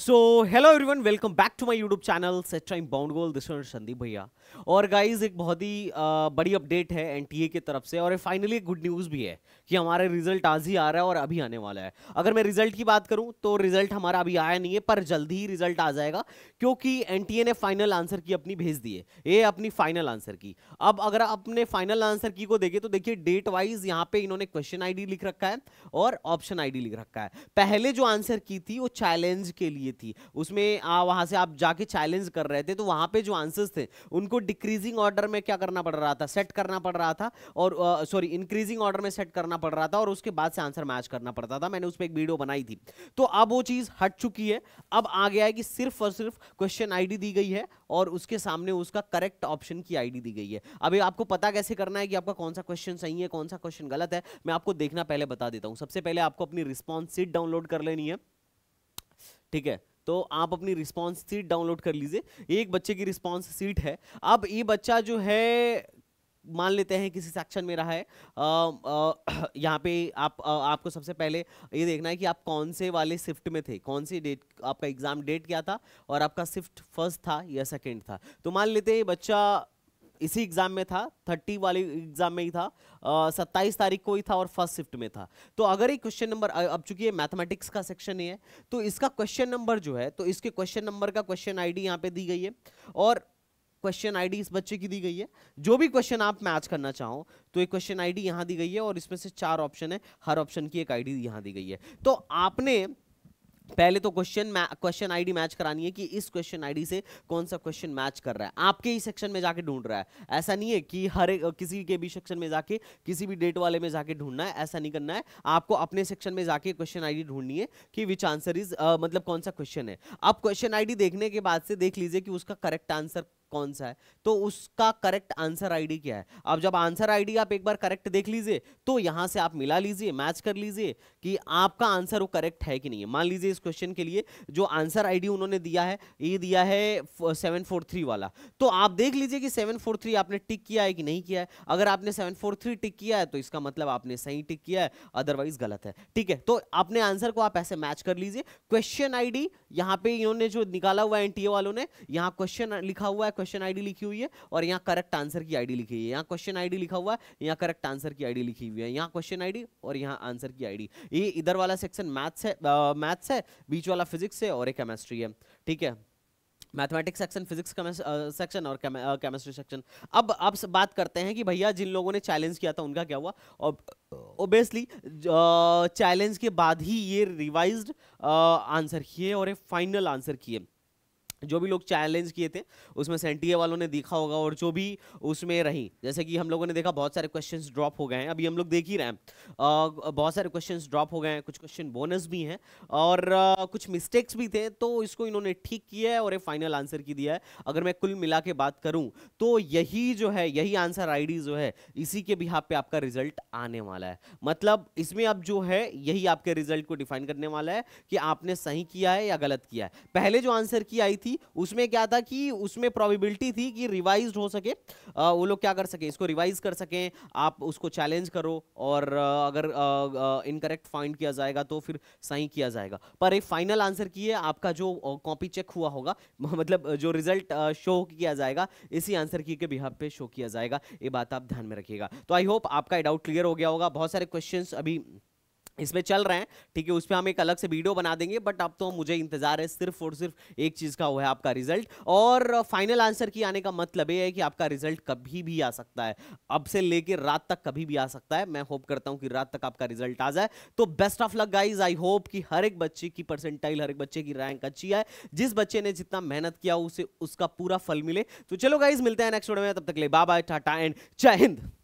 so hello everyone welcome back to my YouTube channel set time bound goal this Sandeep भैया और guys एक बहुत ही बड़ी अपडेट है एनटीए की तरफ से और फाइनली एक गुड न्यूज़ भी है कि हमारा रिजल्ट आज ही आ रहा है और अभी आने वाला है अगर मैं रिजल्ट की बात करूं तो रिजल्ट हमारा अभी आया नहीं है पर जल्दी ही रिजल्ट आ जाएगा क्योंकि एन ने फाइनल आंसर की अपनी भेज दी है ये अपनी फाइनल आंसर की अब अगर अपने फाइनल आंसर की को देखे तो देखिए डेट वाइज यहाँ पे इन्होंने क्वेश्चन आई लिख रखा है और ऑप्शन आई लिख रखा है पहले जो आंसर की थी वो चैलेंज के लिए लिए थी उसमें आ, वहां से आप जाके चैलेंज कर रहे थे तो वहां पे जो आंसर्स थे उनको डिक्रीजिंग ऑर्डर में क्या करना पड़ रहा था सेट करना पड़ रहा था और सॉरी इंक्रीजिंग ऑर्डर में सेट करना पड़ रहा था और उसके बाद से आंसर मैच करना पड़ता था मैंने उस पर एक वीडियो बनाई थी तो अब वो चीज हट चुकी है अब आ गया है कि सिर्फ और सिर्फ क्वेश्चन आई दी गई है और उसके सामने उसका करेक्ट ऑप्शन की आई दी गई है अभी आपको पता कैसे करना है कि आपका कौन सा क्वेश्चन सही है कौन सा क्वेश्चन गलत है मैं आपको देखना पहले बता देता हूँ सबसे पहले आपको अपनी रिस्पॉन्स सीट डाउनलोड कर लेनी है ठीक है तो आप अपनी रिस्पॉन्स सीट डाउनलोड कर लीजिए एक बच्चे की रिस्पॉन्स सीट है अब ये बच्चा जो है मान लेते हैं किसी सेक्शन में रहा है यहाँ पे आप आ, आपको सबसे पहले ये देखना है कि आप कौन से वाले शिफ्ट में थे कौन सी डेट आपका एग्ज़ाम डेट क्या था और आपका शिफ्ट फर्स्ट था या सेकंड था तो मान लेते हैं बच्चा इसी एग्जाम में था थर्टी वाले एग्जाम में ही था सत्ताईस तारीख को ही था और फर्स्ट शिफ्ट में था तो अगर ये क्वेश्चन नंबर अब चूंकि ये मैथमेटिक्स का सेक्शन ही है तो इसका क्वेश्चन नंबर जो है तो इसके क्वेश्चन नंबर का क्वेश्चन आईडी यहाँ पे दी गई है और क्वेश्चन आईडी इस बच्चे की दी गई है जो भी क्वेश्चन आप मैच करना चाहो तो एक क्वेश्चन आईडी डी यहाँ दी गई है और इसमें से चार ऑप्शन है हर ऑप्शन की एक आईडी डी यहाँ दी गई है तो आपने पहले तो क्वेश्चन क्वेश्चन आईडी मैच करानी है कि इस क्वेश्चन आईडी से कौन सा क्वेश्चन मैच कर रहा है आपके ही सेक्शन में जाके ढूंढ रहा है ऐसा नहीं है कि हर एक किसी के भी सेक्शन में जाके किसी भी डेट वाले में जाके ढूंढना है ऐसा नहीं करना है आपको अपने सेक्शन में जाके क्वेश्चन डी ढूंढनी है कि विच आंसर इज मतलब कौन सा क्वेश्चन है आप क्वेश्चन आई देखने के बाद से देख लीजिए कि उसका करेक्ट आंसर कौन सा है तो उसका करेक्ट आंसर आईडी क्या है अब जब आंसर आईडी आप एक बार करेक्ट देख लीजिए तो यहां से आप मिला लीजिए मैच कर लीजिए कि आपका आंसर वो करेक्ट है कि नहीं है मान लीजिए इस क्वेश्चन के लिए जो आंसर आईडी उन्होंने दिया है ये दिया है सेवन फोर थ्री वाला तो आप देख लीजिए कि सेवन फोर थ्री आपने टिक किया है कि नहीं किया है अगर आपने सेवन फोर थ्री टिक किया है तो इसका मतलब आपने सही टिक किया है अदरवाइज गलत है ठीक है तो अपने आंसर को आप ऐसे मैच कर लीजिए क्वेश्चन आईडी यहां पे इन्होंने जो निकाला हुआ है एनटीए वालों ने यहां क्वेश्चन लिखा हुआ है क्वेश्चन आईडी लिखी हुई है और यहाँ करेक्ट आंसर की आईडी लिखी हुई है यहाँ क्वेश्चन आईडी लिखा हुआ है यहाँ करेक्ट आंसर की आईडी लिखी हुई है यहाँ क्वेश्चन आईडी और यहाँ आंसर की आईडी ये इधर वाला सेक्शन मैथ्स है मैथ्स है बीच वाला फिजिक्स है और एक केमेस्ट्री है ठीक है मैथमेटिक्स सेक्शन फिजिक्स सेक्शन और केमिस्ट्री सेक्शन अब आप बात करते हैं कि भैया जिन लोगों ने चैलेंज किया था उनका क्या हुआ और ओबियसली चैलेंज के बाद ही ये रिवाइज्ड आंसर किए और ये फाइनल आंसर किए जो भी लोग चैलेंज किए थे उसमें सेंटीए वालों ने देखा होगा और जो भी उसमें रही जैसे कि हम लोगों ने देखा बहुत सारे क्वेश्चंस ड्रॉप हो गए हैं अभी हम लोग देख ही रहे हैं बहुत सारे क्वेश्चंस ड्रॉप हो गए हैं कुछ क्वेश्चन बोनस भी हैं और आ, कुछ मिस्टेक्स भी थे तो इसको इन्होंने ठीक किया है और एक फाइनल आंसर की दिया है अगर मैं कुल मिला के बात करूँ तो यही जो है यही आंसर आई जो है इसी के बिहाब पे आपका रिजल्ट आने वाला है मतलब इसमें अब जो है यही आपके रिजल्ट को डिफाइन करने वाला है कि आपने सही किया है या गलत किया है पहले जो आंसर की आई थी थी उसमें क्या था कि उसमें प्रोबेबिलिटी थी कि रिवाइज हो सके आ, वो लोग क्या कर सके इसको रिवाइज कर सकें आप उसको चैलेंज करो और अगर इनकरेक्ट फाइंड किया जाएगा तो फिर सही किया जाएगा पर एक फाइनल आंसर की है आपका जो कॉपी चेक हुआ होगा मतलब जो रिजल्ट शो किया जाएगा इसी आंसर की के बिहार पे शो किया जाएगा ये बात आप ध्यान में रखिएगा तो आई होप आपका डाउट क्लियर हो गया होगा बहुत सारे क्वेश्चन अभी इसमें चल रहे हैं ठीक है उस पर हम एक अलग से वीडियो बना देंगे बट अब तो मुझे इंतजार है सिर्फ और सिर्फ एक चीज का वो है आपका रिजल्ट और फाइनल आंसर की आने का मतलब ये है कि आपका रिजल्ट कभी भी आ सकता है अब से लेकर रात तक कभी भी आ सकता है मैं होप करता हूं कि रात तक आपका रिजल्ट आ जाए तो best of luck guys I hope कि हर एक बच्चे की परसेंटाइल हर एक बच्चे की रैंक अच्छी है जिस बच्चे ने जितना मेहनत किया उसे उसका पूरा फल मिले तो चलो गाइज मिलते हैं नेक्स्ट वीडियो में तब तक ले बाय टाटा एंड जय हिंद